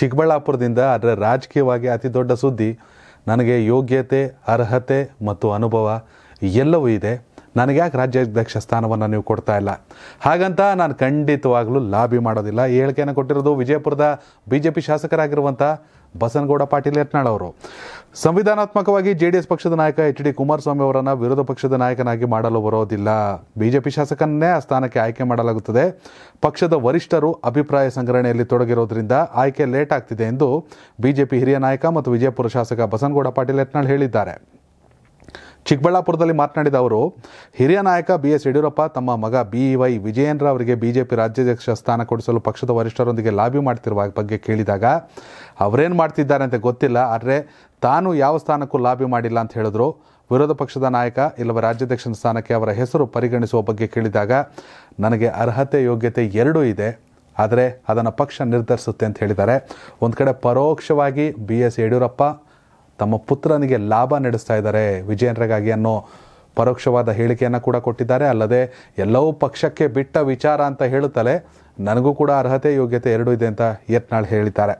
ಚಿಕ್ಕಬಳ್ಳಾಪುರದಿಂದ ಅದರ ರಾಜಕೀಯವಾಗಿ ಅತಿ ದೊಡ್ಡ ಸುದ್ದಿ ನನಗೆ ಯೋಗ್ಯತೆ ಅರ್ಹತೆ ಮತ್ತು ಅನುಭವ ಎಲ್ಲವೂ ಇದೆ ನನಗೆ ಯಾಕೆ ರಾಜ್ಯಾಧ್ಯಕ್ಷ ಸ್ಥಾನವನ್ನು ನೀವು ಕೊಡ್ತಾ ಇಲ್ಲ ಹಾಗಂತ ನಾನು ಖಂಡಿತವಾಗಲೂ ಲಾಬಿ ಮಾಡೋದಿಲ್ಲ ಹೇಳಿಕೆಯನ್ನು ಕೊಟ್ಟಿರೋದು ವಿಜಯಪುರದ ಬಿ ಜೆ ಪಿ ಶಾಸಕರಾಗಿರುವಂಥ ಬಸನಗೌಡ ಪಾಟೀಲ್ ಯತ್ನಾಳ್ ಅವರು ಸಂವಿಧಾನಾತ್ಮಕವಾಗಿ ಜೆಡಿಎಸ್ ಪಕ್ಷದ ನಾಯಕ ಎಚ್ ಡಿ ಕುಮಾರಸ್ವಾಮಿ ಅವರನ್ನು ವಿರೋಧ ಪಕ್ಷದ ನಾಯಕನಾಗಿ ಮಾಡಲು ಬರೋದಿಲ್ಲ ಬಿಜೆಪಿ ಶಾಸಕನ್ನೇ ಆ ಸ್ಥಾನಕ್ಕೆ ಆಯ್ಕೆ ಮಾಡಲಾಗುತ್ತದೆ ಪಕ್ಷದ ವರಿಷ್ಠರು ಅಭಿಪ್ರಾಯ ಸಂಗ್ರಹಣೆಯಲ್ಲಿ ತೊಡಗಿರುವುದರಿಂದ ಆಯ್ಕೆ ಲೇಟ್ ಆಗ್ತಿದೆ ಎಂದು ಬಿಜೆಪಿ ಹಿರಿಯ ನಾಯಕ ಮತ್ತು ವಿಜಯಪುರ ಶಾಸಕ ಬಸನಗೌಡ ಪಾಟೀಲ್ ಯತ್ನಾಳ್ ಹೇಳಿದ್ದಾರೆ ಚಿಕ್ಕಬಳ್ಳಾಪುರದಲ್ಲಿ ಮಾತನಾಡಿದ ಅವರು ಹಿರಿಯ ನಾಯಕ ಬಿ ಎಸ್ ಯಡಿಯೂರಪ್ಪ ತಮ್ಮ ಮಗ ಬಿ ವೈ ವಿಜಯೇಂದ್ರ ಅವರಿಗೆ ಬಿಜೆಪಿ ರಾಜ್ಯಾಧ್ಯಕ್ಷ ಸ್ಥಾನ ಕೊಡಿಸಲು ಪಕ್ಷದ ವರಿಷ್ಠರೊಂದಿಗೆ ಲಾಬಿ ಮಾಡ್ತಿರುವ ಬಗ್ಗೆ ಕೇಳಿದಾಗ ಅವರೇನು ಮಾಡ್ತಿದ್ದಾರೆ ಅಂತ ಗೊತ್ತಿಲ್ಲ ಆದರೆ ತಾನು ಯಾವ ಸ್ಥಾನಕ್ಕೂ ಲಾಬಿ ಮಾಡಿಲ್ಲ ಅಂತ ಹೇಳಿದ್ರು ವಿರೋಧ ಪಕ್ಷದ ನಾಯಕ ಇಲ್ಲವ ರಾಜ್ಯಾಧ್ಯಕ್ಷನ ಸ್ಥಾನಕ್ಕೆ ಅವರ ಹೆಸರು ಪರಿಗಣಿಸುವ ಬಗ್ಗೆ ಕೇಳಿದಾಗ ನನಗೆ ಅರ್ಹತೆ ಯೋಗ್ಯತೆ ಎರಡೂ ಇದೆ ಆದರೆ ಅದನ್ನು ಪಕ್ಷ ನಿರ್ಧರಿಸುತ್ತೆ ಅಂತ ಹೇಳಿದ್ದಾರೆ ಒಂದು ಕಡೆ ಪರೋಕ್ಷವಾಗಿ ಬಿ ಎಸ್ ಯಡಿಯೂರಪ್ಪ ತಮ್ಮ ಪುತ್ರನಿಗೆ ಲಾಭ ನಡೆಸ್ತಾ ಇದ್ದಾರೆ ವಿಜಯೇಂದ್ರಗಾಗಿ ಅನ್ನೋ ಪರೋಕ್ಷವಾದ ಹೇಳಿಕೆಯನ್ನು ಕೂಡ ಕೊಟ್ಟಿದ್ದಾರೆ ಅಲ್ಲದೆ ಎಲ್ಲವೂ ಪಕ್ಷಕ್ಕೆ ಬಿಟ್ಟ ವಿಚಾರ ಅಂತ ಹೇಳುತ್ತಲೇ ನನಗೂ ಕೂಡ ಅರ್ಹತೆ ಯೋಗ್ಯತೆ ಎರಡೂ ಇದೆ ಅಂತ ಯತ್ನಾಳ್ ಹೇಳಿದ್ದಾರೆ